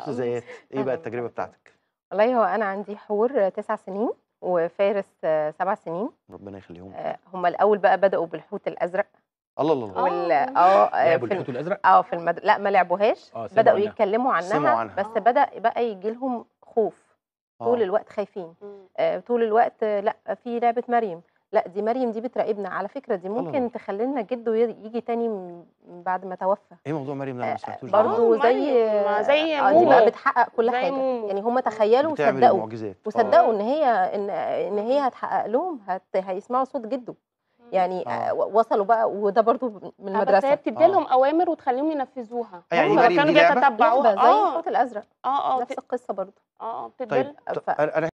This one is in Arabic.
سوزيات ايه بقى التجربه بتاعتك والله هو انا عندي حور تسع سنين وفارس سبع سنين ربنا يخليهم آه، هم الاول بقى بداوا بالحوت الازرق الله الله الله وال... اه, آه،, آه، لعبوا الحوت الازرق اه في المد... لا ما لعبوهاش بداوا عنها. يتكلموا عنها, عنها بس بدا بقى يجي لهم خوف طول الوقت خايفين طول الوقت لا في لعبه مريم لأ دي مريم دي بتراقبنا، على فكرة دي ممكن الله. تخلّي لنا جده يجي تاني من بعد ما توفّى. إيه موضوع مريم ده؟ أنا ما سمعتوش آه، آه، برضه آه زي مريم آه، زي آه دي بقى بتحقق كل حاجة، مو. يعني هم تخيّلوا وصدّقوا، وصدّقوا إن هي إن إن هي هتحقق لهم هت هيسمعوا صوت جده، يعني آه. وصلوا بقى وده برضه من المدرسه بس هي المدرسة. بتدّي آه. لهم أوامر وتخلّيهم ينفذوها، يعني مريم كانوا بيتتبعوها زي آه. الحوت الأزرق، آه، آه نفس القصة برضه. آه، آه بتدّي طيب